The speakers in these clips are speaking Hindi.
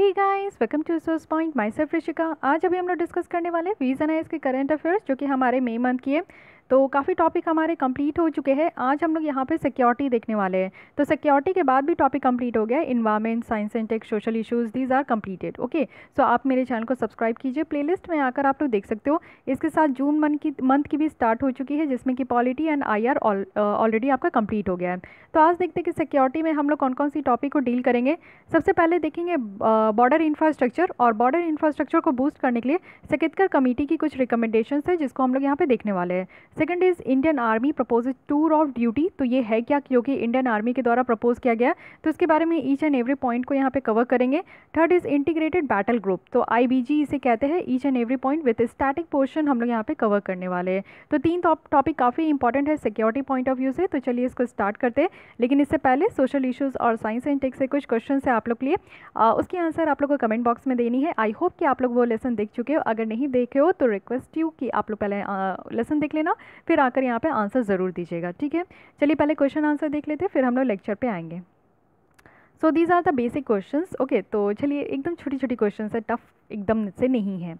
He guys welcome to source point myself Rishika आज अभी हम लोग डिस्कस करने वाले वीज़ एन आई के करंट अफेयर्स जो कि हमारे मई मंथ की है तो काफ़ी टॉपिक हमारे कंप्लीट हो चुके हैं आज हम लोग यहाँ पे सिक्योरिटी देखने वाले हैं तो सिक्योरिटी के बाद भी टॉपिक कंप्लीट हो गया environment science and tech social issues these are completed okay so आप मेरे चैनल को सब्सक्राइब कीजिए प्लेलिस्ट में आकर आप लोग देख सकते हो इसके साथ जून मंथ की मंथ की भी स्टार्ट हो चुकी है जिसमें कि polity and I R already आपका कंप्लीट हो गया है तो आज देखते हैं कि सिक्योरिटी में हम लोग कौन कौन सी टॉपिक को डील करेंगे सबसे पहले देखेंगे बॉर्डर uh, इंफ्रास्ट्रक्चर और बॉर्डर इंफ्रास्ट्रक्चर को बूस्ट करने के लिए सकेतकर कमेटी की कुछ रिकमेंडेशन है जिसको हम लोग यहाँ पर देखने वाले हैं second is Indian army propose tour of duty तो ये है क्या क्योंकि इंडियन आर्मी के द्वारा प्रपोज किया गया तो इसके बारे में ईच एंड एवरी पॉइंट को यहाँ पे कवर करेंगे third is integrated battle group तो आई इसे कहते हैं each and every point with static portion हम लोग यहाँ पे कवर करने वाले हैं तो तीन टॉपिक काफ़ी इंपॉर्टेंट है सिक्योरिटी पॉइंट ऑफ व्यू से तो चलिए इसको स्टार्ट करते हैं लेकिन इससे पहले सोशल इशूज़ और साइंस एंड टेक्स से कुछ क्वेश्चन है आप लोग के लिए उसके उसकी आंसर आप लोग को कमेंट बॉक्स में देनी है आई होप कि आप लोग वो लेसन देख चुके हो अगर नहीं देखे हो तो रिक्वेस्ट यू कि आप लोग पहले लेसन देख लेना फिर आकर यहाँ पे आंसर ज़रूर दीजिएगा ठीक है चलिए पहले क्वेश्चन आंसर देख लेते हैं फिर हम लोग लेक्चर पे आएंगे so these are the basic question okay तो चलिए एकदम छोटी छोटी क्वेश्चन है टफ एकदम से नहीं है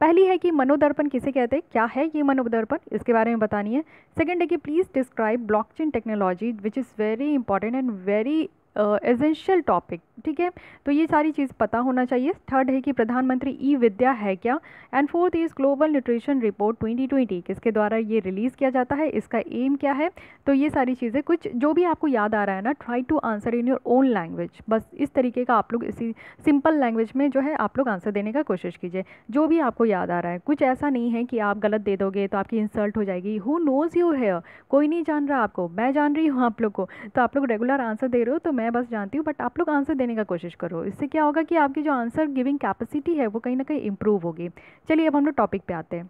पहली है कि मनोदर्पण किसे कहते हैं क्या है ये मनोदर्पण इसके बारे में बतानी है सेकेंड है कि please describe blockchain technology which is very important and very essential topic ठीक है तो ये सारी चीज़ पता होना चाहिए थर्ड है कि प्रधानमंत्री ई विद्या है क्या and fourth is global nutrition report 2020 किसके द्वारा ये रिलीज़ किया जाता है इसका एम क्या है तो ये सारी चीज़ें कुछ जो भी आपको याद आ रहा है ना try to answer in your own language बस इस तरीके का आप लोग इसी सिंपल लैंग्वेज में जो है आप लोग आंसर देने का कोशिश कीजिए जो भी आपको याद आ रहा है कुछ ऐसा नहीं है कि आप गलत दे दोगे तो आपकी इंसल्ट हो जाएगी हु नोज़ यू हेयर कोई नहीं जान रहा आपको मैं जान रही हूँ आप लोग को तो आप लोग रेगुलर आंसर दे रहे हो तो मैं बस जानती हूँ बट आप लोग आंसर देने का कोशिश करो इससे क्या होगा कि आपकी जो आंसर गिविंग कैपेसिटी है वो कहीं ना कहीं इंप्रूव होगी चलिए अब हम लोग टॉपिक पे आते हैं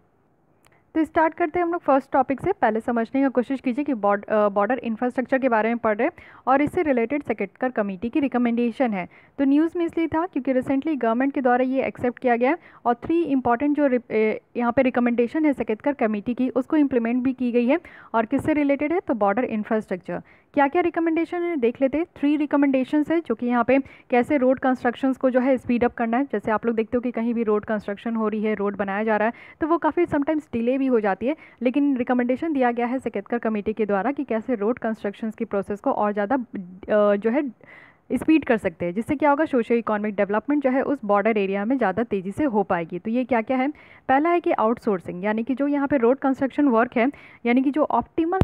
तो स्टार्ट करते हैं हम लोग फर्स्ट टॉपिक से पहले समझने की कोशिश कीजिए कि बॉर्डर इंफ्रास्ट्रक्चर के बारे में पढ़ रहे हैं और इससे रिलेटेड सेकेटकर कमेटी की रिकमेंडेशन है तो न्यूज़ में इसलिए था क्योंकि रिसेंटली गवर्नमेंट के द्वारा ये एक्सेप्ट किया गया और थ्री इंपॉर्टेंट जो यहाँ पे रिकमेंडेशन है सेकेटकर कमेटी की उसको इम्प्लीमेंट भी की गई है और किससे रिलेटेड है तो बॉर्डर इंफ्रास्ट्रक्चर क्या क्या रिकमेंडेशन है देख लेते हैं थ्री रिकमेंडेशन है जो कि यहाँ पे कैसे रोड कंस्ट्रक्शंस को जो है स्पीड अप करना है जैसे आप लोग देखते हो कि कहीं भी रोड कंस्ट्रक्शन हो रही है रोड बनाया जा रहा है तो वो काफ़ी समटाइम्स डिले भी हो जाती है लेकिन रिकमेंडेशन दिया गया है सकेतकर कमेटी के द्वारा कि कैसे रोड कंस्ट्रक्शन की प्रोसेस को और ज़्यादा जो है स्पीड कर सकते हैं जिससे क्या होगा सोशो इकोनॉमिक डेवलपमेंट जो है उस बॉर्डर एरिया में ज़्यादा तेज़ी से हो पाएगी तो ये क्या क्या है पहला है कि आउटसोर्सिंग यानी कि जो यहाँ पे रोड कंस्ट्रक्शन वर्क है यानी कि जो ऑप्टीमल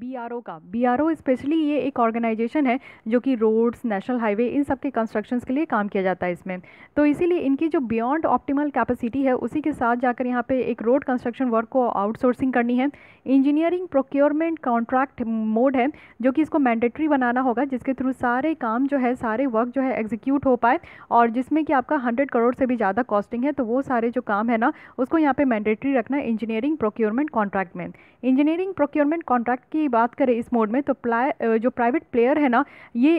बी आर ओ का बी आर ओ स्पेशली ये एक ऑर्गेनाइजेशन है जो कि रोड्स नेशनल हाईवे इन सब के कंस्ट्रक्शंस के लिए काम किया जाता है इसमें तो इसीलिए इनकी जो बियॉन्ड ऑप्टिमल कैपेसिटी है उसी के साथ जाकर यहाँ पे एक रोड कंस्ट्रक्शन वर्क को आउटसोर्सिंग करनी है इंजीनियरिंग प्रोक्योरमेंट कॉन्ट्रैक्ट मोड है जो कि इसको मैंडेटरी बनाना होगा जिसके थ्रू सारे काम जो है सारे वर्क जो है एग्जीक्यूट हो पाए और जिसमें कि आपका हंड्रेड करोड़ से भी ज़्यादा कॉस्टिंग है तो वो सारे जो काम है ना उसको यहाँ पर मैंडेटरी रखना इंजीनियरिंग प्रोक्योरमेंट कॉन्ट्रैक्ट में इंजीनियरिंग प्रोक्योरमेंट कॉन्ट्रैक्ट की बात करें इस मोड में तो जो प्राइवेट प्लेयर है ना ये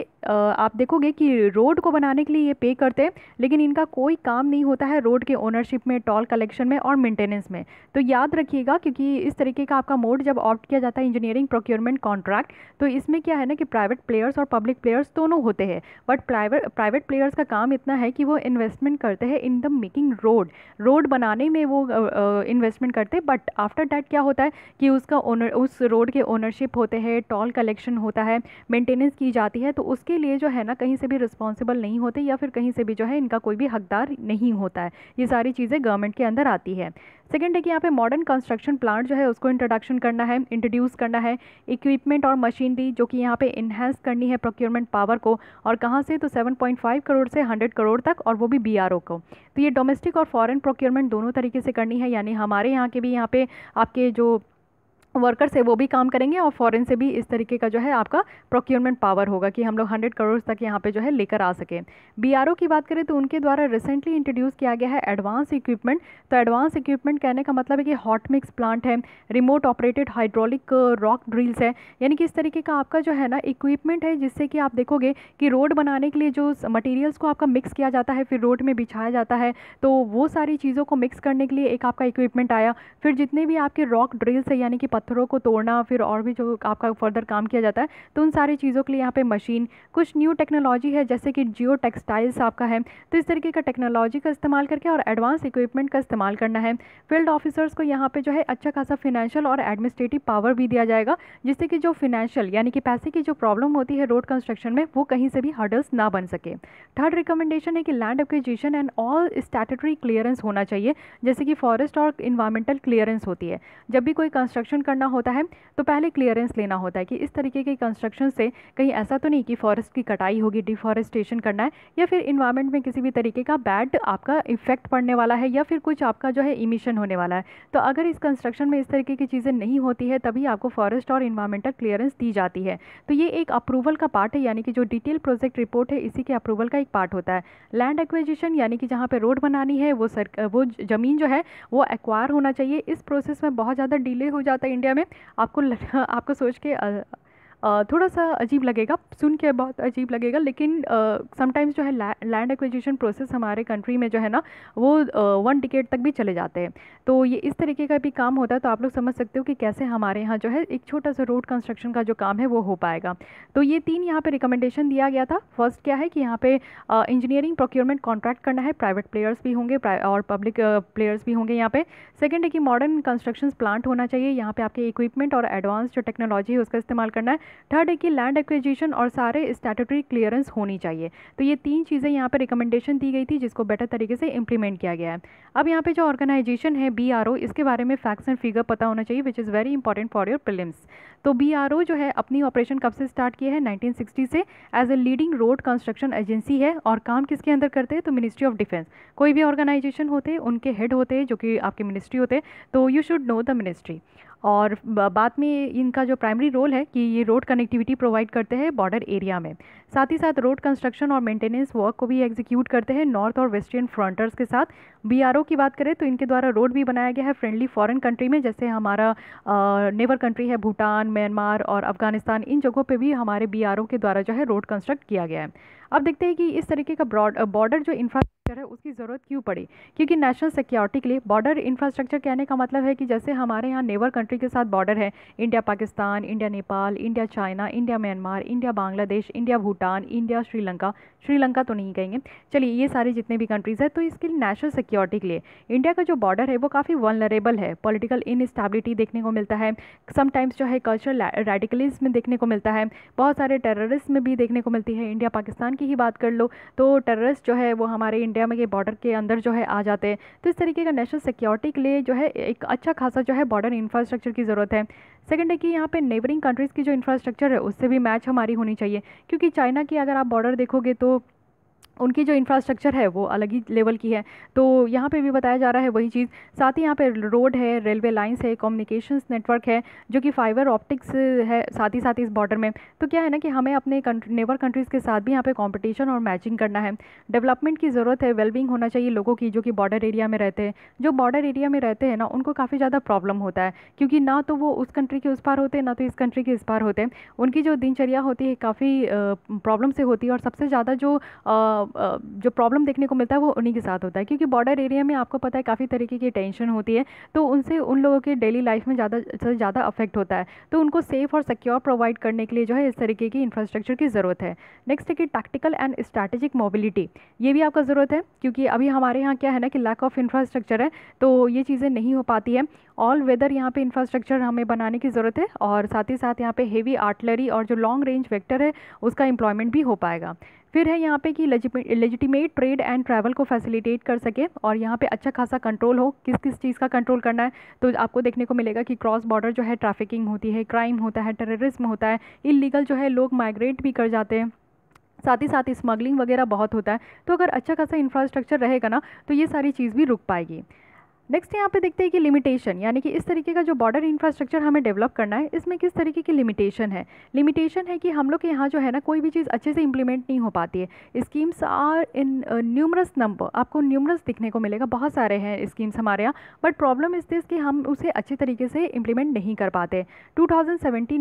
आप देखोगे कि रोड को बनाने के लिए ये पे करते हैं लेकिन इनका कोई काम नहीं होता है रोड के ओनरशिप में टॉल कलेक्शन में और मेंटेनेंस में तो याद रखिएगा क्योंकि इस तरीके का आपका मोड जब ऑप्ट किया जाता है इंजीनियरिंग प्रोक्योरमेंट कॉन्ट्रैक्ट तो इसमें क्या है ना कि प्राइवेट प्लेयर्स और पब्लिक प्लेयर्स दोनों होते हैं बट प्राइवेट प्राइवेट प्लेयर्स का काम इतना है कि वो इन्वेस्टमेंट करते हैं in the making road road बनाने में वो इन्वेस्टमेंट करते हैं बट आफ्टर डैट क्या होता है कि उसका ओनर उस रोड के ओनर ओनरशिप होते हैं टॉल कलेक्शन होता है मेंटेनेंस की जाती है तो उसके लिए जो है ना कहीं से भी रिस्पॉन्सिबल नहीं होते या फिर कहीं से भी जो है इनका कोई भी हकदार नहीं होता है ये सारी चीज़ें गवर्नमेंट के अंदर आती है सेकेंड है कि यहाँ पे मॉडर्न कंस्ट्रक्शन प्लांट जो है उसको इंट्रोडक्शन करना है इंट्रोड्यूस करना है इक्विपमेंट और मशीनरी जो कि यहाँ पे इन्हेंस करनी है प्रोक्योरमेंट पावर को और कहाँ से तो 7.5 करोड़ से 100 करोड़ तक और वो भी बीआरओ को तो ये डोमेस्टिक और फॉरेन प्रोक्योरमेंट दोनों तरीके से करनी है यानी हमारे यहाँ के भी यहाँ पे आपके जो वर्कर्स है वो भी काम करेंगे और फॉरेन से भी इस तरीके का जो है आपका प्रोक्योरमेंट पावर होगा कि हम लोग हंड्रेड करोड़ तक यहाँ पे जो है लेकर आ सकें बीआरओ की बात करें तो उनके द्वारा रिसेंटली इंट्रोड्यूस किया गया है एडवांस इक्विपमेंट तो एडवांस इक्विपमेंट कहने का मतलब है कि हॉट मिक्स प्लांट है remote operated hydraulic rock drills है यानी कि इस तरीके का आपका जो है ना इक्विपमेंट है जिससे कि आप देखोगे कि रोड बनाने के लिए जो मटेरियल्स को आपका मिक्स किया जाता है फिर रोड में बिछाया जाता है तो वो सारी चीज़ों को मिक्स करने के लिए एक आपका इक्विपमेंट आया फिर जितने भी आपके रॉक ड्रिल्स है यानी कि पत्थरों को तोड़ना फिर और भी जो आपका फर्दर काम किया जाता है तो उन सारी चीज़ों के लिए यहाँ पे मशीन कुछ न्यू टेक्नोलॉजी है जैसे कि जियो टेक्सटाइल्स आपका है तो इस तरीके का टेक्नोलॉजी का इस्तेमाल करके और एडवांस इक्विपमेंट का इस्तेमाल करना है फील्ड ऑफिसर्स को यहाँ पर जो है अच्छा खासा फिनेंशियल और एडमिनिस्ट्रेटिव पावर भी दिया जाएगा जिससे कि जो फिनेंशियल यानी कि पैसे की जो प्रॉब्लम होती है रोड कंस्ट्रक्शन में वो कहीं से भी हर्डल्स ना बन सके थर्ड रिकमेंडेशन है कि land acquisition and all statutory clearance होना चाहिए जैसे कि फॉरेस्ट और इन्वायरमेंटल क्लियरेंस होती है जब भी कोई कंस्ट्रक्शन करना होता है तो पहले क्लियरेंस लेना होता है कि इस तरीके के कंस्ट्रक्शन से कहीं ऐसा तो नहीं कि फॉरेस्ट की कटाई होगी डिफॉरेस्टेशन करना है या फिर इन्वायरमेंट में किसी भी तरीके का बैड आपका इफेक्ट पड़ने वाला है या फिर कुछ आपका जो है इमिशन होने वाला है तो अगर इस कंस्ट्रक्शन में इस तरीके की चीज़ें नहीं होती है तभी आपको फॉरेस्ट और इन्वायरमेंटल क्लियरेंस दी जाती है तो ये एक अप्रूवल का पार्ट है यानी कि जो डिटेल प्रोजेक्ट रिपोर्ट है इसी के अप्रूवल का एक पार्ट होता है लैंड एक्विजिशन यानी कि जहाँ पर रोड बनानी है वो सर वो ज़मीन जो है वो एक्वायर होना चाहिए इस प्रोसेस में बहुत ज़्यादा डिले हो जाता है इंडिया में आपको आपको सोच के थोड़ा सा अजीब लगेगा सुन के बहुत अजीब लगेगा लेकिन समटाइम्स जो है लैंड एक्विजिशन प्रोसेस हमारे कंट्री में जो है ना वो वन टिकेट तक भी चले जाते हैं तो ये इस तरीके का भी काम होता है तो आप लोग समझ सकते हो कि कैसे हमारे यहाँ जो है एक छोटा सा रोड कंस्ट्रक्शन का जो काम है वो हो पाएगा तो ये तीन यहाँ पर रिकमेंडेशन दिया गया था फर्स्ट क्या है कि यहाँ पर इंजीनियरिंग प्रोक्योरमेंट कॉन्ट्रैक्ट करना है प्राइवेट प्लेयर्स भी होंगे और पब्लिक प्लेयर्स भी होंगे यहाँ पर सेकेंड है कि मॉडर्न कंस्ट्रक्शन प्लांट होना चाहिए यहाँ पर आपके इक्विपमेंट और एडवांस जो टेक्नोलॉजी है उसका इस्तेमाल करना है थर्ड है कि लैंड एक्विजिशन और सारे स्टैटरी क्लियरेंस होनी चाहिए तो ये तीन चीज़ें यहाँ पर रिकमेंडेशन दी गई थी जिसको बेटर तरीके से इम्प्लीमेंट किया गया है अब यहाँ पे जो ऑर्गेनाइजेशन है बी इसके बारे में फैक्ट्स एंड फिगर पता होना चाहिए which is very important for your prelims तो बी जो है अपनी ऑपरेशन कब से स्टार्ट किया है नाइनटीन से as a leading road construction agency है और काम किसके अंदर करते हैं तो मिनिस्ट्री ऑफ डिफेंस कोई भी ऑर्गेनाइजेशन होते उनके हेड होते जो कि आपके मिनिस्ट्री होते तो you should know the ministry और बाद में इनका जो प्राइमरी रोल है कि ये रोड कनेक्टिविटी प्रोवाइड करते हैं बॉर्डर एरिया में साथ ही साथ रोड कंस्ट्रक्शन और मेंटेनेंस वर्क को भी एग्जीक्यूट करते हैं नॉर्थ और वेस्टर्न फ्रंटर्स के साथ बीआरओ की बात करें तो इनके द्वारा रोड भी बनाया गया है फ्रेंडली फॉरेन कंट्री में जैसे हमारा नेबर कंट्री है भूटान म्यांमार और अफगानिस्तान इन जगहों पर भी हमारे बी के द्वारा जो है रोड कंस्ट्रक्ट किया गया है अब देखते हैं कि इस तरीके का बॉर्डर जो इंफ्रा इंफ्रास्ट्रक्चर है उसकी ज़रूरत क्यों पड़ी क्योंकि नेशनल सिक्योरिटी के लिए बॉर्डर इंफ्रास्ट्रक्चर कहने का मतलब है कि जैसे हमारे यहाँ नेबर कंट्री के साथ बॉर्डर है India Pakistan India Nepal India China India Myanmar India Bangladesh India Bhutan India Sri Lanka Sri Lanka तो नहीं कहेंगे चलिए ये सारे जितने भी कंट्रीज़ हैं तो इसके लिए नेशनल सिक्योरिटी के लिए इंडिया का जो बॉर्डर है वो काफ़ी वनरेबल है पॉलिटिकल इनस्टेबिलिटी देखने को मिलता है समटाइम्स जो है कल्चरल रेडिकलिज्म देखने को मिलता है बहुत सारे टेररिस्ट में भी देखने को मिलती है इंडिया पाकिस्तान की ही बात कर लो तो टेररिस्ट जो है वो हमारे इंडिया इंडिया में ये बॉर्डर के अंदर जो है आ जाते हैं तो इस तरीके का नेशनल सिक्योरिटी के लिए जो है एक अच्छा खासा जो है बॉर्डर इंफ्रास्ट्रक्चर की ज़रूरत है सेकेंड है कि यहाँ पे नेबरिंग कंट्रीज़ की जो इंफ्रास्ट्रक्चर है उससे भी मैच हमारी होनी चाहिए क्योंकि चाइना की अगर आप बॉर्डर देखोगे तो उनकी जो इंफ्रास्ट्रक्चर है वो अलग ही लेवल की है तो यहाँ पे भी बताया जा रहा है वही चीज़ साथ ही यहाँ पे रोड है रेलवे लाइंस है कम्युनिकेशंस नेटवर्क है जो कि फाइबर ऑप्टिक्स है साथ ही साथ इस बॉर्डर में तो क्या है ना कि हमें अपने नेबर कंट्रीज़ के साथ भी यहाँ पे कंपटीशन और मैचिंग करना है डेवलपमेंट की ज़रूरत है वेलबिंग होना चाहिए लोगों की जो कि बॉर्डर एरिया में रहते हैं जो बॉर्डर एरिया में रहते हैं ना उनको काफ़ी ज़्यादा प्रॉब्लम होता है क्योंकि ना तो वो उस कंट्री के उस पार होते हैं ना तो इस कंट्री के इस पार होते हैं उनकी जो दिनचर्या होती है काफ़ी प्रॉब्लम से होती है और सबसे ज़्यादा जो आ, जो प्रॉब्लम देखने को मिलता है वो उन्हीं के साथ होता है क्योंकि बॉर्डर एरिया में आपको पता है काफ़ी तरीके की टेंशन होती है तो उनसे उन लोगों के डेली लाइफ में ज़्यादा से ज़्यादा अफेक्ट होता है तो उनको सेफ़ और सिक्योर प्रोवाइड करने के लिए जो है इस तरीके की इंफ्रास्ट्रक्चर की ज़रूरत है नेक्स्ट है कि टैक्टिकल एंड स्ट्रैटेजिक मोबिलिटी ये भी आपका ज़रूरत है क्योंकि अभी हमारे यहाँ क्या है ना कि लैक ऑफ इंफ्रास्ट्रक्चर है तो ये चीज़ें नहीं हो पाती है ऑल वेदर यहाँ पे इंफ्रास्ट्रक्चर हमें बनाने की ज़रूरत है और साथ ही साथ यहाँ पे हेवी आर्टलरी और जो लॉन्ग रेंज वेक्टर है उसका एम्प्लॉयमेंट भी हो पाएगा फिर है यहाँ पे कि लेजिटिमेट ट्रेड एंड ट्रैवल को फैसिलिटेट कर सके और यहाँ पे अच्छा खासा कंट्रोल हो किस किस चीज़ का कंट्रोल करना है तो आपको देखने को मिलेगा कि क्रॉस बॉर्डर जो है ट्रैफिकिंग होती है क्राइम होता है टेररिज्म होता है इलीगल जो है लोग माइग्रेट भी कर जाते हैं साथ ही साथ स्मगलिंग वगैरह बहुत होता है तो अगर अच्छा खासा इंफ्रास्ट्रक्चर रहेगा ना तो ये सारी चीज़ भी रुक पाएगी नेक्स्ट यहाँ पे देखते हैं कि लिमिटेशन यानी कि इस तरीके का जो बॉर्डर इंफ्रास्ट्रक्चर हमें डेवलप करना है इसमें किस तरीके की लिमिटेशन है लिमिटेशन है कि हम लोग के यहाँ जो है ना कोई भी चीज़ अच्छे से इंप्लीमेंट नहीं हो पाती है schemes are in numerous number आपको न्यूमरस दिखने को मिलेगा बहुत सारे हैं स्कीम्स हमारे यहाँ बट प्रॉब्लम इस दिस कि हम उसे अच्छे तरीके से इम्प्लीमेंट नहीं कर पाते टू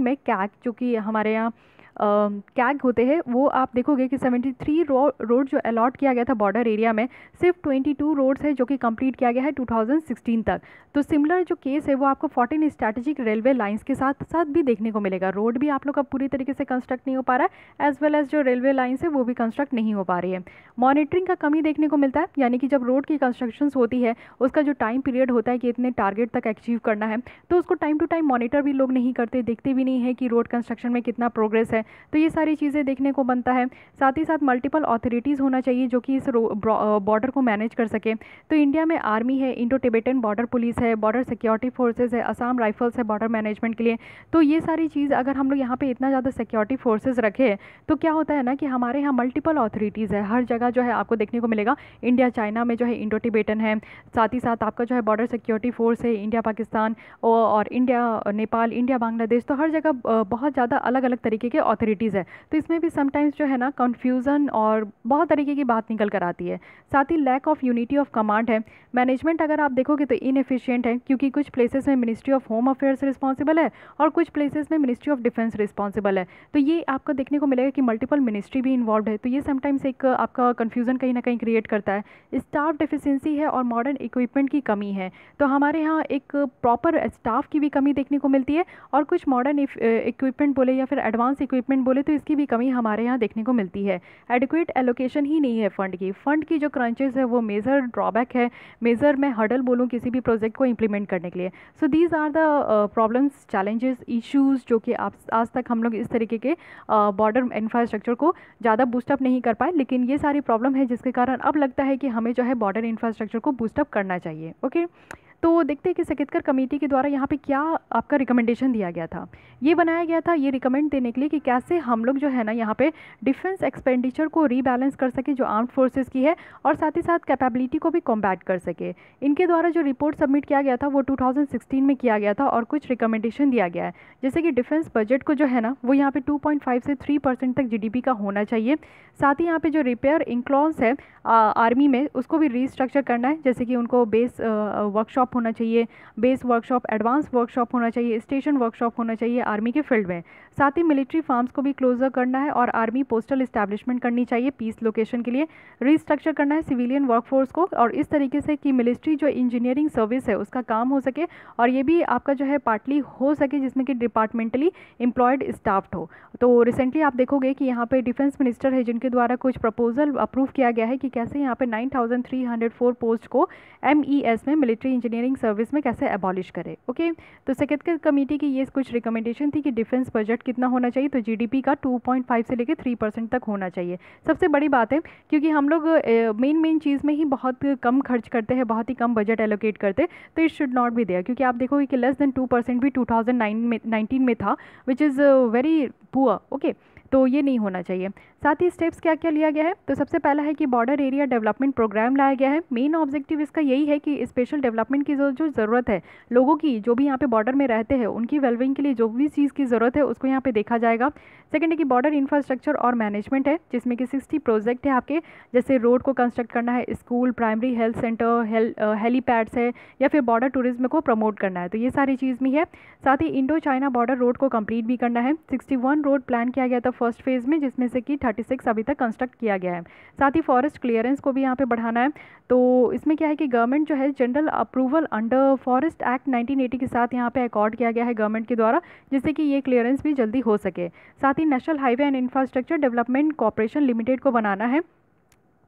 में कैक जो कि हमारे यहाँ कैग uh, होते हैं वो आप देखोगे कि 73 रो, रोड जो अलॉट किया गया था बॉर्डर एरिया में सिर्फ 22 रोड्स है जो कि कंप्लीट किया गया है 2016 तक तो सिमिलर जो केस है वो आपको 14 स्ट्रैटेजिक रेलवे लाइंस के साथ साथ भी देखने को मिलेगा रोड भी आप लोग का पूरी तरीके से कंस्ट्रक्ट नहीं हो पा रहा है एज वेल एज जो रेलवे लाइन्स है वो भी कंस्ट्रक्ट नहीं हो पा रही है मॉनिटरिंग का कमी देखने को मिलता है यानी कि जब रोड की कंस्ट्रक्शन होती है उसका जो टाइम पीरियड होता है कि इतने टारगेट तक अचीव करना है तो उसको टाइम टू टाइम मॉनिटर भी लोग नहीं करते देखते भी नहीं है कि रोड कंस्ट्रक्शन में कितना प्रोग्रेस है तो ये सारी चीज़ें देखने को बनता है साथ ही साथ मल्टीपल अथॉरिटीज़ होना चाहिए जो कि इस बॉर्डर को मैनेज कर सके तो इंडिया में आर्मी है इंडो टिबेटन बॉर्डर पुलिस है बॉर्डर सिक्योरिटी फोर्सेज है असम राइफल्स है बॉर्डर मैनेजमेंट के लिए तो ये सारी चीज़ अगर हम लोग यहाँ पर इतना ज़्यादा सिक्योरिटी फोर्सेज रखे तो क्या होता है ना कि हमारे यहाँ मल्टीपल अथॉरिटीज़ है हर जगह जो है आपको देखने को मिलेगा इंडिया चाइना में जो है इंडो टिबेटन है साथ ही साथ आपका जो है बॉर्डर सिक्योरिटी फोर्स है इंडिया पाकिस्तान और इंडिया नेपाल इंडिया बांग्लादेश तो हर जगह बहुत ज़्यादा अलग अलग तरीके के अथॉरिटीज़ है तो इसमें भी समटाइम्स जो है ना कन्फ्यूज़न और बहुत तरीके की बात निकल कर आती है साथ ही lack of unity of command है मैनेजमेंट अगर आप आप देखोगे तो एफिशियंट है क्योंकि कुछ प्लेसेस में ministry of home affairs responsible है और कुछ प्लेसेस में मिनिस्ट्री ऑफ डिफेंस रिस्पॉन्सिबल है तो ये आपको देखने को मिलेगा कि मल्टीपल मिनिस्ट्री भी इन्वॉल्व है तो ये समटाइम्स एक आपका कन्फ्यूज़न कहीं ना कहीं क्रिएट करता है स्टाफ डिफिशियंसी है और मॉडर्न इक्विपमेंट की कमी है तो हमारे यहाँ एक प्रॉपर स्टाफ की भी कमी देखने को मिलती है और कुछ मॉडर्न इक्विपमेंट बोले या फिर एडवांस इक्विपमेंट बोले तो इसकी भी कमी हमारे यहाँ देखने को मिलती है एडिक्वेट एलोकेशन ही नहीं है फ़ंड की फ़ंड की जो क्रंचेज है वो मेजर ड्रॉबैक है मेजर में हर्डल एग्जाम्पल बोलूँ किसी भी प्रोजेक्ट को इम्प्लीमेंट करने के लिए so these are the problems challenges issues जो कि आप आज तक हम लोग इस तरीके के बॉर्डर uh, इंफ्रास्ट्रक्चर को ज़्यादा बूस्टअप नहीं कर पाए लेकिन ये सारी प्रॉब्लम है जिसके कारण अब लगता है कि हमें जो है बॉर्डर इंफ्रास्ट्रक्चर को बूस्टअप करना चाहिए ओके okay? तो देखते हैं कि सकेतकर कमेटी के द्वारा यहाँ पे क्या आपका रिकमेंडेशन दिया गया था ये बनाया गया था ये रिकमेंड देने के लिए कि कैसे हम लोग जो है ना यहाँ पे डिफेंस एक्सपेंडिचर को रीबैलेंस कर सके जो आर्म्ड फोर्सेस की है और साथ ही साथ कैपेबिलिटी को भी कॉम्बैट कर सके इनके द्वारा जो रिपोर्ट सबमिट किया गया था वो टू में किया गया था और कुछ रिकमेंडेशन दिया गया है जैसे कि डिफेंस बजट को जो है ना वो यहाँ पर टू से थ्री परसेंट तक जी का होना चाहिए साथ ही यहाँ पर जो रिपेयर इंक्लॉन्स है आर्मी में उसको भी रीस्ट्रक्चर करना है जैसे कि उनको बेस वर्कशॉप वर्कशॉप होना चाहिए बेस वर्कशॉप एडवांस वर्कशॉप होना चाहिए स्टेशन वर्कशॉप होना चाहिए आर्मी के फील्ड में साथ ही मिलिट्री फार्म्स को भी क्लोजर करना है और आर्मी पोस्टल इस्टेब्लिशमेंट करनी चाहिए पीस लोकेशन के लिए रिस्ट्रक्चर करना है सिविलियन वर्कफोर्स को और इस तरीके से कि मिलिट्री जो इंजीनियरिंग सर्विस है उसका काम हो सके और ये भी आपका जो है पार्टली हो सके जिसमें कि डिपार्टमेंटली एम्प्लॉयड स्टाफ हो तो रिसेंटली आप देखोगे कि यहाँ पे डिफेंस मिनिस्टर है जिनके द्वारा कुछ प्रपोजल अप्रूव किया गया है कि कैसे यहाँ पे 9,304 पोस्ट को एम e में मिलिट्री इंजीनियरिंग सर्विस में कैसे एबॉलिश करें ओके तो सेकेंड कमेटी की ये कुछ रिकमेंडेशन थी कि डिफेंस बजट बजट कितना होना चाहिए तो जीडीपी का 2.5 से लेकर 3 परसेंट तक होना चाहिए सबसे बड़ी बात है क्योंकि हम लोग मेन मेन चीज़ में ही बहुत कम खर्च करते हैं बहुत ही कम बजट एलोकेट करते तो इट शुड नॉट भी देयर क्योंकि आप देखोगे कि लेस देन टू भी टू में नाइनटीन में था which is very poor okay तो ये नहीं होना चाहिए साथ ही स्टेप्स क्या क्या लिया गया है तो सबसे पहला है कि बॉर्डर एरिया डेवलपमेंट प्रोग्राम लाया गया है मेन ऑब्जेक्टिव इसका यही है कि स्पेशल डेवलपमेंट की जो जो ज़रूरत है लोगों की जो भी यहाँ पे बॉर्डर में रहते हैं उनकी वेलविंग के लिए जो भी चीज़ की ज़रूरत है उसको यहाँ पे देखा जाएगा सेकेंड है कि बॉर्डर इंफ्रास्ट्रक्चर और मैनेजमेंट है जिसमें कि सिक्सटी प्रोजेक्ट है आपके जैसे रोड को कंस्ट्रक्ट करना है school primary health centre helipads है या फिर बॉर्डर टूरिज्म को प्रमोट करना है तो ये सारी चीज़ भी है साथ ही इंडो चाइना बॉर्डर रोड को कम्प्लीट भी करना है सिक्सटी रोड प्लान किया गया था फर्स्ट फेज़ में जिसमें से कि 36 अभी तक कंस्ट्रक्ट किया गया है साथ ही फॉरेस्ट क्लियरेंस को भी यहाँ पे बढ़ाना है तो इसमें क्या है कि गवर्नमेंट जो है general approval under forest act 1980 के साथ यहाँ पे अकॉर्ड किया गया है गवर्नमेंट के द्वारा जिससे कि ये क्लियरेंस भी जल्दी हो सके साथ ही national highway and infrastructure development corporation limited को बनाना है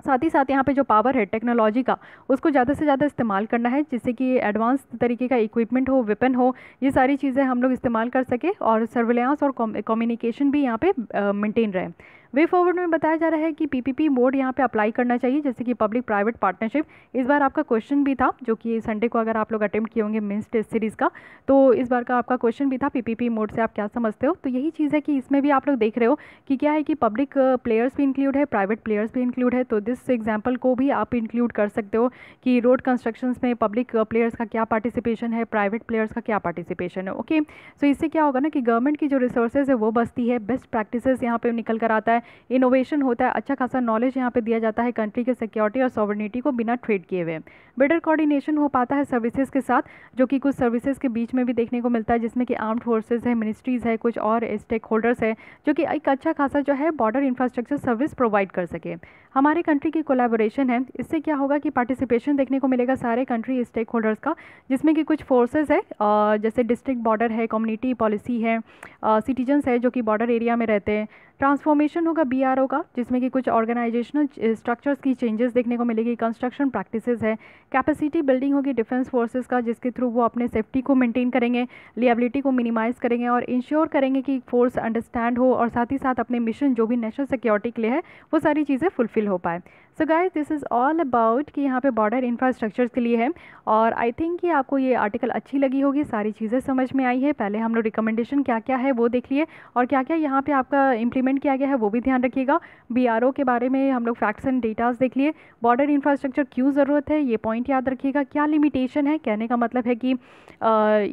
साथ ही साथ यहाँ पे जो पावर है टेक्नोलॉजी का उसको ज़्यादा से ज़्यादा इस्तेमाल करना है जिससे कि एडवांस तरीके का इक्विपमेंट हो वेपन हो ये सारी चीज़ें हम लोग इस्तेमाल कर सके और सर्विलांस और कम्युनिकेशन भी यहाँ पे मेंटेन रहे वे फॉरवर्ड में बताया जा रहा है कि पीपीपी मोड यहाँ पे अप्लाई करना चाहिए जैसे कि पब्लिक प्राइवेट पार्टनरशिप इस बार आपका क्वेश्चन भी था जो कि संडे को अगर आप लोग अटैम्प्ट किए होंगे मिन्स टेस्ट सीरीज़ का तो इस बार का आपका क्वेश्चन भी था पीपीपी मोड से आप क्या समझते हो तो यही चीज़ है कि इसमें भी आप लोग देख रहे हो कि क्या है कि पब्लिक प्लेयर्स भी इंक्लूड है प्राइवेट प्लेयर्स भी इंक्लूड है तो दिस एग्जाम्पल को भी आप इंक्लूड कर सकते हो कि रोड कंस्ट्रक्शन में पब्लिक प्लेयर्स का क्या पार्टिसिपेशन है प्राइवेट प्लेयर्स का क्या पार्टिसिपेशन है ओके सो इससे क्या होगा ना कि गवर्नमेंट की जो रिसोर्सेज है वो बस्ती है बेस्ट प्रैक्टिस यहाँ पे निकल कर आता है इनोवेशन होता है अच्छा खासा नॉलेज यहाँ पे दिया जाता है कंट्री के सिक्योरिटी और सॉवर्निटी को बिना ट्रेड किए हुए बेटर कोऑर्डिनेशन हो पाता है सर्विसेज के साथ जो कि कुछ सर्विसेज के बीच में भी देखने को मिलता है जिसमें कि आर्म्ड फोर्सेज है मिनिस्ट्रीज़ है कुछ और स्टेक होल्डर्स है जो कि एक अच्छा खासा जो है बॉर्डर इंफ्रास्ट्रक्चर सर्विस प्रोवाइड कर सके हमारे कंट्री की कोलेबोरेशन है इससे क्या होगा कि पार्टिसिपेशन देखने को मिलेगा सारे कंट्री स्टेक होल्डर्स का जिसमें कि कुछ फोर्सेज है जैसे डिस्ट्रिक्ट बॉर्डर है कम्युनिटी पॉलिसी है सिटीजन्स है जो कि बॉर्डर एरिया में रहते हैं ट्रांसफॉर्मेशन होगा बी आर ओ का जिसमें कि कुछ ऑर्गेनाइजेशनल स्ट्रक्चर्स की चेंजेस देखने को मिलेगी कंस्ट्रक्शन प्रैक्टिसेस है कैपेसिटी बिल्डिंग होगी डिफेंस फोर्सेस का जिसके थ्रू वो अपने सेफ्टी को मेंटेन करेंगे लिएबिलिटी को मिनिमाइज़ करेंगे और इंश्योर करेंगे कि फोर्स अंडरस्टैंड हो और साथ ही साथ अपने मिशन जो भी नेशनल सिक्योरिटी के लिए है वो सारी चीज़ें फुलफ़िल हो पाए so guys this is all about कि यहाँ पे बॉर्डर इंफ्रास्ट्रक्चर के लिए है और आई थिंक कि आपको ये आर्टिकल अच्छी लगी होगी सारी चीज़ें समझ में आई है पहले हम लोग रिकमेंडेशन क्या क्या है वो देख लिए और क्या क्या यहाँ पे आपका इंप्लीमेंट किया गया है वो भी ध्यान रखिएगा बी के बारे में हम लोग फैक्ट्स एंड डेटाज देख लिए बॉर्डर इंफ्रास्ट्रक्चर क्यों ज़रूरत है ये पॉइंट याद रखिएगा क्या लिमिटेशन है कहने का मतलब है कि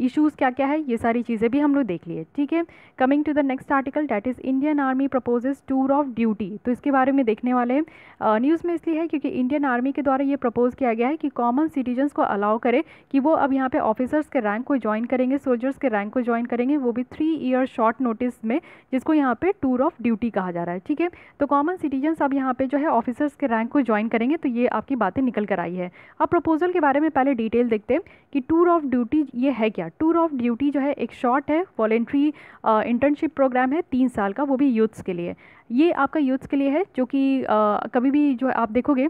इशूज़ क्या क्या है ये सारी चीज़ें भी हम लोग देख लिए ठीक है coming to the next article that is Indian army proposes tour of duty तो इसके बारे में देखने वाले हैं न्यूज़ में इसलिए है क्योंकि इंडियन आर्मी के द्वारा ये प्रपोज़ किया गया है कि कॉमन सिटीजन्स को अलाउ करे कि वो अब यहाँ पे ऑफिसर्स के रैंक को ज्वाइन करेंगे सोल्जर्स के रैंक को ज्वाइन करेंगे वो भी थ्री ईयर शॉर्ट नोटिस में जिसको यहाँ पे टूर ऑफ ड्यूटी कहा जा रहा है ठीक है तो कॉमन सिटीजन्स अब यहाँ पे जो है ऑफिसर्स के रैंक को ज्वाइन करेंगे तो ये आपकी बातें निकल कर आई है अब प्रपोजल के बारे में पहले डिटेल देखते हैं कि टूर ऑफ ड्यूटी ये है क्या टूर ऑफ ड्यूटी जो है एक शॉर्ट है वॉलेंट्री इंटर्नशिप प्रोग्राम है तीन साल का वो भी यूथ्स के लिए ये आपका यूथ्स के लिए है जो कि कभी भी जो आप देखोगे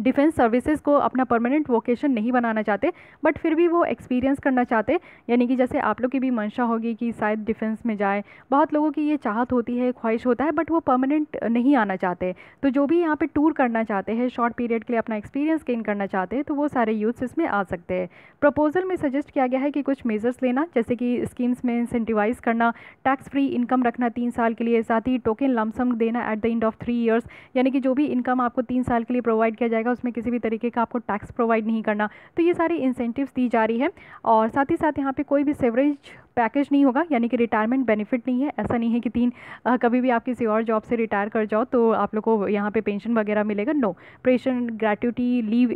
डिफेंस सर्विसेज को अपना परमानेंट वोकेशन नहीं बनाना चाहते बट फिर भी वो एक्सपीरियंस करना चाहते यानी कि जैसे आप लोग की भी मंशा होगी कि शायद डिफेंस में जाए बहुत लोगों की ये चाहत होती है ख्वाहिश होता है बट वो परमानेंट नहीं आना चाहते तो जो भी यहाँ पर टूर करना चाहते हैं शॉर्ट पीरियड के लिए अपना एक्सपीरियंस गेन करना चाहते हैं तो वो सारे यूथ्स इसमें आ सकते हैं प्रपोजल में सजेस्ट किया गया है कि कुछ मेजर्स लेना जैसे कि स्कीम्स में इंसेंटिवाइज़ करना टैक्स फ्री इनकम रखना तीन साल के लिए साथ ही टोकन लमसम देना at the end of three years यानी कि जो भी इनकम आपको तीन साल के लिए प्रोवाइड किया जाए जाएगा उसमें किसी भी तरीके का आपको टैक्स प्रोवाइड नहीं करना तो ये सारी इंसेंटिव्स दी जा रही है और साथ ही साथ यहाँ पर कोई भी सेवरेज पैकेज नहीं होगा यानी कि रिटायरमेंट बेनिफिट नहीं है ऐसा नहीं है कि तीन आ, कभी भी आप किसी और जॉब से रिटायर कर जाओ तो आप लोग को यहाँ पे पेंशन वगैरह मिलेगा no pension gratuity leave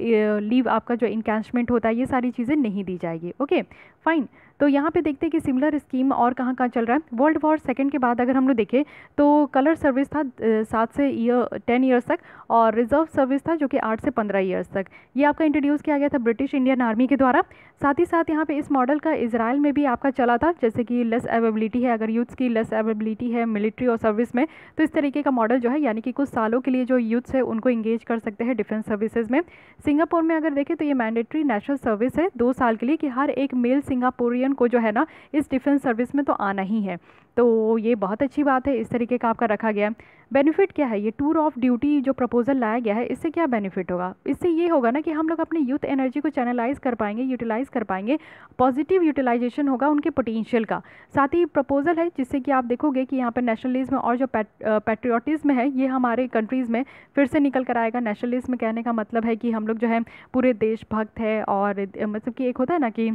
leave आपका जो इनकैशमेंट होता है ये सारी चीज़ें नहीं दी जाएगी ओके फाइन तो यहाँ पे देखते हैं कि सिमिलर स्कीम और कहाँ कहाँ चल रहा है वर्ल्ड वॉर सेकेंड के बाद अगर हम लोग देखें तो कलर सर्विस था सात से ईयर टेन ईयर्स तक और रिजर्व सर्विस था जो कि आठ से पंद्रह ईयर्स तक ये आपका इंट्रोड्यूस किया गया था ब्रिटिश इंडियन आर्मी के द्वारा साथ ही साथ यहाँ पे इस मॉडल का इसराइल में भी आपका चला था जैसे कि लेस अवेबिलिटी है अगर यूथ्स की लेस अवेबिलिटी है मिलिट्री और सर्विस में तो इस तरीके का मॉडल जो है यानी कि कुछ सालों के लिए जो यूथ्स है उनको इंगेज कर सकते हैं डिफेंस सर्विसेज में सिंगापुर में अगर देखें तो ये मैंडेट्री नेशनल सर्विस है दो साल के लिए कि हर एक मेल सिंगापुरियन को जो है ना इस डिफेंस सर्विस में तो आना ही है तो ये बहुत अच्छी बात है इस तरीके का आपका रखा गया है बेनिफिट क्या है ये टूर ऑफ ड्यूटी जो प्रपोजल लाया गया है इससे क्या बेनिफिट होगा इससे ये होगा ना कि हम लोग अपनी यूथ एनर्जी को चैनलाइज कर पाएंगे यूटिलाइज यूटिलाइज़ कर पाएंगे पॉजिटिव यूटिलाइजेशन होगा उनके पोटेंशियल का साथ ही प्रपोज़ल है जिससे कि आप देखोगे कि यहाँ पर नेशनलिज्म और जो पेट्रियाटिज़म है ये हमारे कंट्रीज़ में फिर से निकल कर आएगा नेशनलिज्म कहने का मतलब है कि हम लोग जो है पूरे देशभक्त है और मतलब कि एक होता है ना कि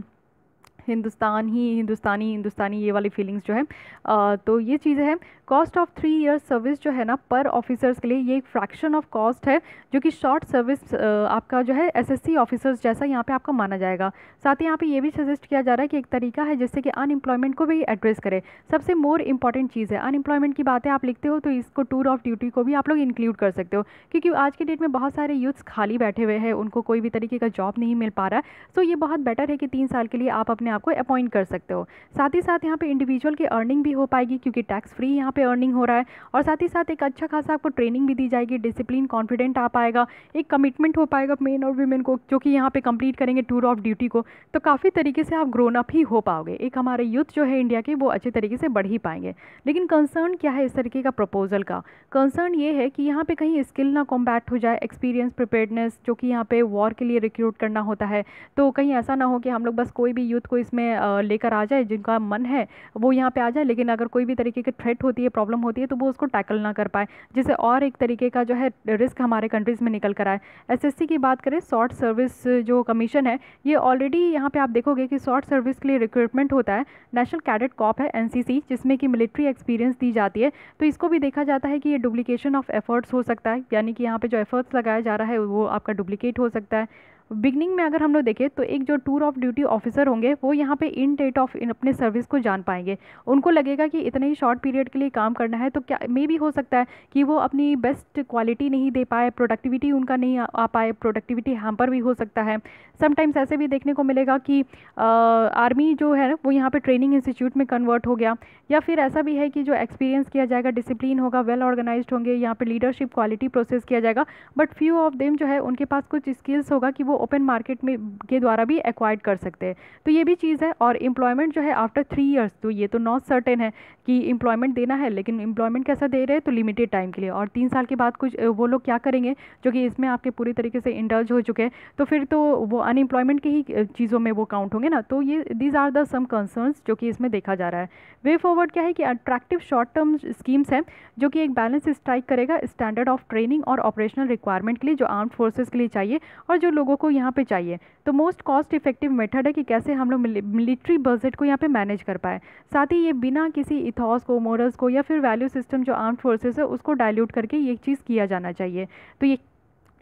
हिंदुस्तान ही हिंदुस्तानी हिंदुस्तानी ये वाली फीलिंग्स जो है आ, तो ये चीज़ें हैं cost of three years service जो है ना पर ऑफिसर्स के लिए ये एक फ्रैक्शन ऑफ कॉस्ट है जो कि शॉर्ट सर्विस आपका जो है एसएससी ऑफिसर्स जैसा यहाँ पे आपको माना जाएगा साथ ही यहाँ पे ये भी सजेस्ट किया जा रहा है कि एक तरीका है जिससे कि अनएम्प्लॉयमेंट को भी एड्रेस करे सबसे मोर इंपॉर्टेंट चीज़ है अनएम्प्लॉयमेंट की बातें आप लिखते हो तो इसको टूर ऑफ ड्यूटी को भी आप लोग इंक्लूड कर सकते हो क्योंकि आज के डेट में बहुत सारे यूथ्स खाली बैठे हुए हैं उनको कोई भी तरीके का जॉब नहीं मिल पा रहा है सो ये बहुत बेटर है कि तीन साल के लिए आप अपने अपने आप को अपॉइंट कर सकते हो साथ ही साथ यहाँ पे इंडिविजुअल की अर्निंग भी हो पाएगी क्योंकि टैक्स फ्री यहाँ पे अर्निंग हो रहा है और साथ ही साथ एक अच्छा खासा आपको ट्रेनिंग भी दी जाएगी डिसिप्लिन कॉन्फिडेंट आ पाएगा एक कमिटमेंट हो पाएगा मेन और वीमेन को जो कि यहाँ पर कंप्लीट करेंगे टूर ऑफ ड्यूटी को तो काफ़ी तरीके से आप ग्रोन अप ही हो पाओगे एक हमारे यूथ जो है इंडिया के वो अच्छे तरीके से बढ़ ही पाएंगे लेकिन कंसर्न क्या है इस तरीके का प्रपोजल का कंसर्न ये है कि यहाँ पर कहीं स्किल ना कॉम्बैक्ट हो जाए एक्सपीरियंस प्रिपेयरनेस जो कि यहाँ पे वॉर के लिए रिक्रूट करना होता है तो कहीं ऐसा ना हो कि हम लोग बस कोई भी यूथ कोई इसमें लेकर आ जाए जिनका मन है वो यहाँ पे आ जाए लेकिन अगर कोई भी तरीके की थ्रेट होती है प्रॉब्लम होती है तो वो उसको टैकल ना कर पाए जिससे और एक तरीके का जो है रिस्क हमारे कंट्रीज़ में निकल कर आए एस की बात करें शॉर्ट सर्विस जो कमीशन है ये ऑलरेडी यहाँ पर आप देखोगे कि शॉर्ट सर्विस के लिए रिक्रूटमेंट होता है नेशनल कैडेट कॉप है एनसीसी जिसमें कि मिलिट्री एक्सपीरियंस दी जाती है तो इसको भी देखा जाता है कि ये डुप्लीकेशन ऑफ एफर्ट्स हो सकता है यानी कि यहाँ पर जो एफर्ट्स लगाया जा रहा है वो आपका डुप्लीकेट हो सकता है बिगनिंग में अगर हम लोग देखें तो एक जो टूर ऑफ ड्यूटी ऑफिसर होंगे वो यहाँ पे इन डेट ऑफ इन अपने सर्विस को जान पाएंगे उनको लगेगा कि इतने ही शॉर्ट पीरियड के लिए काम करना है तो क्या मे भी हो सकता है कि वो अपनी बेस्ट क्वालिटी नहीं दे पाए प्रोडक्टिविटी उनका नहीं आ पाए प्रोडक्टिविटी हैम्पर भी हो सकता है समटाइम्स ऐसे भी देखने को मिलेगा कि आ, आर्मी जो है वो यहाँ पर ट्रेनिंग इंस्टीट्यूट में कन्वर्ट हो गया या फिर ऐसा भी है कि जो एक्सपीरियंस किया जाएगा डिसिप्लिन होगा वेल ऑर्गेनाइज होंगे यहाँ पर लीडरशिप क्वालिटी प्रोसेस किया जाएगा बट फ्यू ऑफ देम जो है उनके पास कुछ स्किल्स होगा कि वो ओपन मार्केट में के द्वारा भी एक्वायर्ड कर सकते हैं तो ये भी चीज़ है और इम्प्लॉयमेंट जो है आफ्टर थ्री ईयर्स तो ये तो नॉट सर्टेन है कि इम्प्लॉयमेंट देना है लेकिन इम्प्लॉयमेंट कैसा दे रहे हैं तो लिमिटेड टाइम के लिए और तीन साल के बाद कुछ वो लोग क्या करेंगे जो कि इसमें आपके पूरी तरीके से इंडल्ज हो चुके हैं तो फिर तो वो अनएम्प्लॉयमेंट की ही चीज़ों में वो काउंट होंगे ना तो ये these are the some concerns जो कि इसमें देखा जा रहा है वे फॉरवर्ड क्या है कि अट्रैक्टिव शॉर्ट टर्म स्कीम्स हैं जो कि एक बैलेंस स्ट्राइक करेगा स्टैंडर्ड ऑफ ट्रेनिंग और ऑपरेशनल रिक्वायरमेंट के लिए जो आर्म फोर्सेज के लिए चाहिए और जो लोगों को यहाँ पे चाहिए तो मोस्ट कॉस्ट इफेक्टिव मेथड है कि कैसे हम लोग मिलिट्री बजट को यहाँ पे मैनेज कर पाए साथ ही ये बिना किसी इथॉस को मोरल्स को या फिर वैल्यू सिस्टम जो आर्म्ड फोर्सेस है उसको डायल्यूट करके ये चीज़ किया जाना चाहिए तो ये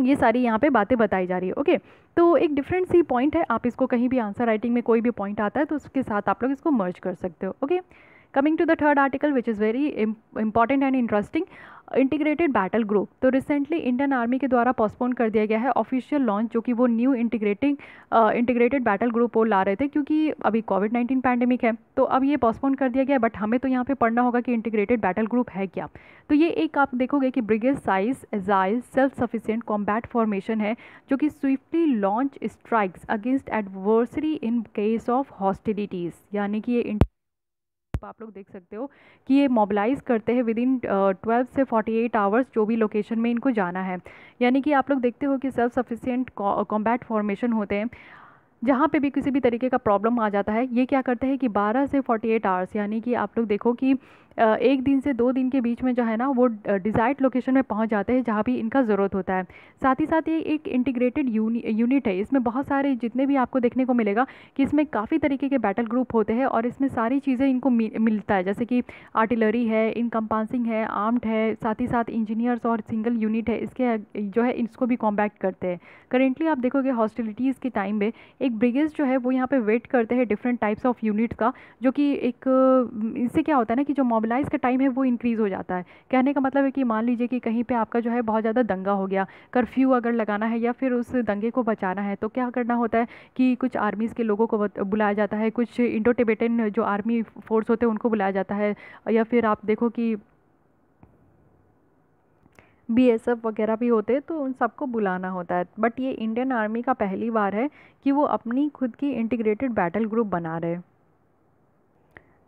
ये सारी यहाँ पे बातें बताई जा रही है ओके तो एक डिफरेंट सी पॉइंट है आप इसको कहीं भी आंसर राइटिंग में कोई भी पॉइंट आता है तो उसके साथ आप लोग इसको मर्ज कर सकते हो okay coming to the third article which is very important and interesting integrated battle group तो रिसेंटली इंडियन आर्मी के द्वारा पोस्टपोन कर दिया गया है ऑफिशियल लॉन्च जो कि वो new integrating integrated battle group वो ला रहे थे क्योंकि अभी कोविड नाइन्टीन पैंडमिक है तो अब ये पोस्टपोन कर दिया गया बट हमें तो यहाँ पे पढ़ना होगा कि इंटीग्रेटेड बैटल ग्रुप है क्या तो ये एक आप देखोगे कि brigade size agile self sufficient combat formation है जो कि swiftly launch strikes against adversary in case of hostilities यानी कि ये पर आप लोग देख सकते हो कि ये मोबिलाइज़ करते हैं विद इन ट्वेल्व से फोर्टी एट आवर्स जो भी लोकेशन में इनको जाना है यानी कि आप लोग देखते हो कि सेल्फ सफिशियंट कॉम्बैट फॉर्मेशन होते हैं जहाँ पे भी किसी भी तरीके का प्रॉब्लम आ जाता है ये क्या करते हैं कि 12 से 48 आवर्स यानी कि आप लोग देखो कि एक दिन से दो दिन के बीच में जो है ना वो डिज़ायर्ड लोकेशन में पहुँच जाते हैं जहाँ भी इनका ज़रूरत होता है साथ ही साथ ये एक इंटीग्रेटेड यूनिट है इसमें बहुत सारे जितने भी आपको देखने को मिलेगा कि इसमें काफ़ी तरीके के बैटल ग्रुप होते हैं और इसमें सारी चीज़ें इनको मिलता है जैसे कि आर्टिलरी है इनकम्पांसिंग है आर्म्ड है साथ ही साथ इंजीनियर्स और सिंगल यूनिट है इसके जो है इसको भी कॉम्बैक्ट करते हैं करेंटली आप देखोगे हॉस्टिलिटीज़ के टाइम में एक ब्रिगेड जो है वो यहाँ पे वेट करते हैं डिफरेंट टाइप्स ऑफ यूनिट का जो कि एक इससे क्या होता है ना कि जो मॉबल मोबिलाइज का टाइम है वो इंक्रीज़ हो जाता है कहने का मतलब है कि मान लीजिए कि कहीं पर आपका जो है बहुत ज़्यादा दंगा हो गया कर्फ्यू अगर लगाना है या फिर उस दंगे को बचाना है तो क्या करना होता है कि कुछ आर्मीज़ के लोगों को बुलाया जाता है कुछ इंडो टिबेटन जो आर्मी फोर्स होते हैं उनको बुलाया जाता है या फिर आप देखो कि बी एस एफ वगैरह भी होते हैं तो उन सबको बुलाना होता है बट ये इंडियन आर्मी का पहली बार है कि वो अपनी खुद की इंटीग्रेटेड बैटल ग्रुप बना रहे हैं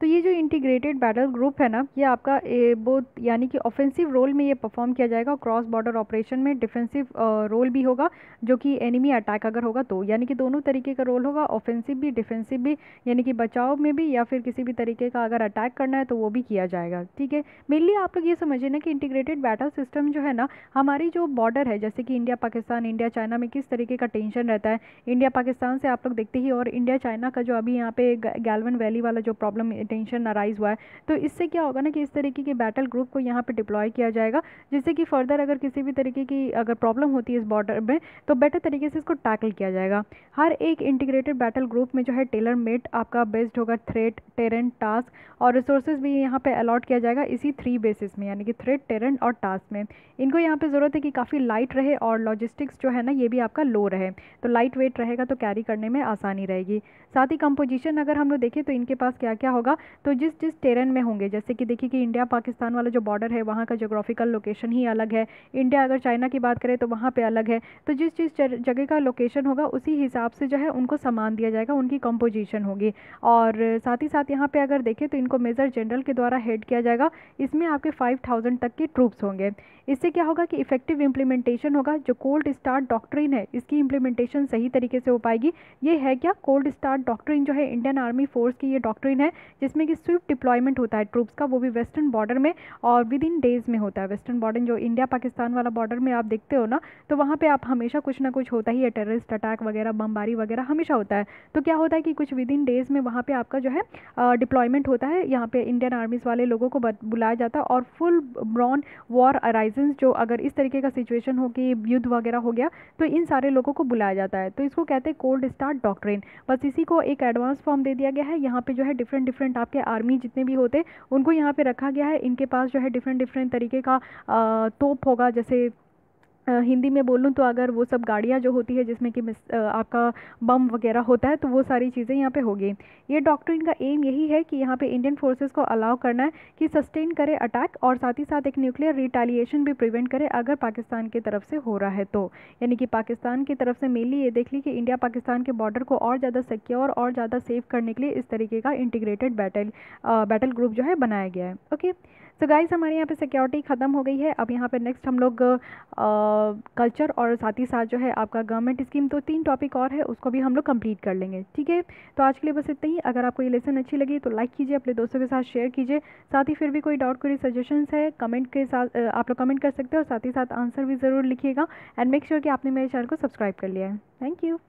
तो ये जो इंटीग्रेटेड बैटल ग्रुप है ना ये आपका बोथ यानी कि ऑफेंसिव रोल में ये परफॉर्म किया जाएगा क्रॉस बॉर्डर ऑपरेशन में डिफेंसिव रोल भी होगा जो कि एनिमी अटैक अगर होगा तो यानी कि दोनों तरीके का रोल होगा ऑफेंसिव भी डिफेंसिव भी यानी कि बचाव में भी या फिर किसी भी तरीके का अगर अटैक करना है तो वो भी किया जाएगा ठीक है मेनली आप लोग ये समझिए ना कि इंटीग्रेटेड बैटल सिस्टम जो है ना हमारी जो बॉर्डर है जैसे कि इंडिया पाकिस्तान इंडिया चाइना में किस तरीके का टेंशन रहता है इंडिया पाकिस्तान से आप लोग देखते ही और इंडिया चाइना का जो अभी यहाँ पे गैलवन वैली वाला जो प्रॉब्लम कंटेंशन अराइज हुआ है तो इससे क्या होगा ना कि इस तरीके के बैटल ग्रुप को यहाँ पर डिप्लॉय किया जाएगा जिससे कि फर्दर अगर किसी भी तरीके की अगर प्रॉब्लम होती है इस बॉर्डर में तो बेटर तरीके से इसको टैकल किया जाएगा हर एक इंटीग्रेटेड बैटल ग्रुप में जो है टेलर मेट आपका बेस्ड होगा थ्रेट टेरेंट टास्क और रिसोर्स भी यहाँ पे अलॉट किया जाएगा इसी थ्री बेसिस में यानी कि थ्रेट टेरेंट और टास्क में इनको यहाँ पे ज़रूरत है कि काफ़ी लाइट रहे और लॉजिस्टिक्स जो है ना ये भी आपका लो रहे तो लाइट वेट रहेगा तो कैरी करने में आसानी रहेगी साथ ही कंपोजिशन अगर हम लोग देखें तो इनके पास क्या क्या होगा तो जिस जिस टेरन में होंगे जैसे कि देखिए कि इंडिया पाकिस्तान वाला जो बॉर्डर है वहाँ का जोग्राफिकल लोकेशन ही अलग है इंडिया अगर चाइना की बात करें तो वहाँ पर अलग है तो जिस जिस जगह का लोकेशन होगा उसी हिसाब से जो है उनको सामान दिया जाएगा उनकी कंपोजिशन होगी और साथ ही साथ यहाँ पर अगर देखें तो इनको मेजर जनरल के द्वारा हेड किया जाएगा इसमें आपके फाइव थाउजेंड तक के ट्रूप्स होंगे इससे क्या होगा कि इफेक्टिव इंप्लीमेंटेशन होगा जो कोल्ड स्टार्ट डॉक्ट्रिन है इसकी इंप्लीमेंटेशन सही तरीके से हो पाएगी ये है क्या कोल्ड स्टार्ट डॉक्ट्रिन जो है इंडियन आर्मी फोर्स की ये डॉक्ट्रिन है जिस जिसमें कि स्विफ्ट डिप्लॉयमेंट होता है ट्रूप्स का वो भी वेस्टर्न बॉर्डर में और विद इन डेज़ में होता है वेस्टर्न बॉर्डर जो इंडिया पाकिस्तान वाला बॉर्डर में आप देखते हो ना तो वहाँ पर आप हमेशा कुछ ना कुछ होता ही है टेररिस्ट अटैक वगैरह बमबारी वगैरह हमेशा होता है तो क्या होता है कि कुछ विद इन डेज़ में वहाँ पर आपका जो है डिप्लॉयमेंट होता है यहाँ पर इंडियन आर्मीज़ वाले लोगों को बुलाया जाता है और फुल ब्रॉन वॉर अराइजेंस जो अगर इस तरीके का सिचुएशन हो कि युद्ध वगैरह हो गया तो इन सारे लोगों को बुलाया जाता है तो इसको कहते हैं कोल्ड स्टार्ट डॉक्ट्रेन बस इसी को एक एडवांस फॉर्म दे दिया गया है यहाँ पे जो है डिफरेंट डिफरेंट डिफरेंट आपके आर्मी जितने भी होते उनको यहाँ पे रखा गया है इनके पास जो है डिफरेंट डिफरेंट तरीके का तोप होगा जैसे हिंदी में बोलूँ तो अगर वो सब गाड़ियाँ जो होती है जिसमें कि मिस आपका बम वगैरह होता है तो वो सारी चीज़ें यहाँ पे होगी ये डॉक्ट्रिन का एम यही है कि यहाँ पे इंडियन फोर्सेस को अलाउ करना है कि सस्टेन करे अटैक और साथ ही साथ एक न्यूक्लियर रिटेलिएशन भी प्रिवेंट करे अगर पाकिस्तान की तरफ से हो रहा है तो यानी कि पाकिस्तान की तरफ से मेनली ये देख ली कि इंडिया पाकिस्तान के बॉर्डर को और ज़्यादा सिक्योर और ज़्यादा सेफ करने के लिए इस तरीके का इंटीग्रेटेड बैटल बैटल ग्रुप जो है बनाया गया है ओके सो गाइस हमारे यहाँ पे सिक्योरिटी ख़त्म हो गई है अब यहाँ पे नेक्स्ट हम लोग कल्चर और साथ ही साथ जो है आपका गवर्नमेंट स्कीम तो तीन टॉपिक और है उसको भी हम लोग कंप्लीट कर लेंगे ठीक है तो आज के लिए बस इतना ही अगर आपको ये लेसन अच्छी लगी तो लाइक कीजिए अपने दोस्तों के साथ शेयर कीजिए साथ ही फिर भी कोई डाउट कोई सजेशन है कमेंट के साथ आप लोग कमेंट कर सकते हो और साथ ही साथ आंसर भी ज़रूर लिखिएगा एंड मेक श्योर कि आपने मेरे चैनल को सब्सक्राइब कर लिया है थैंक यू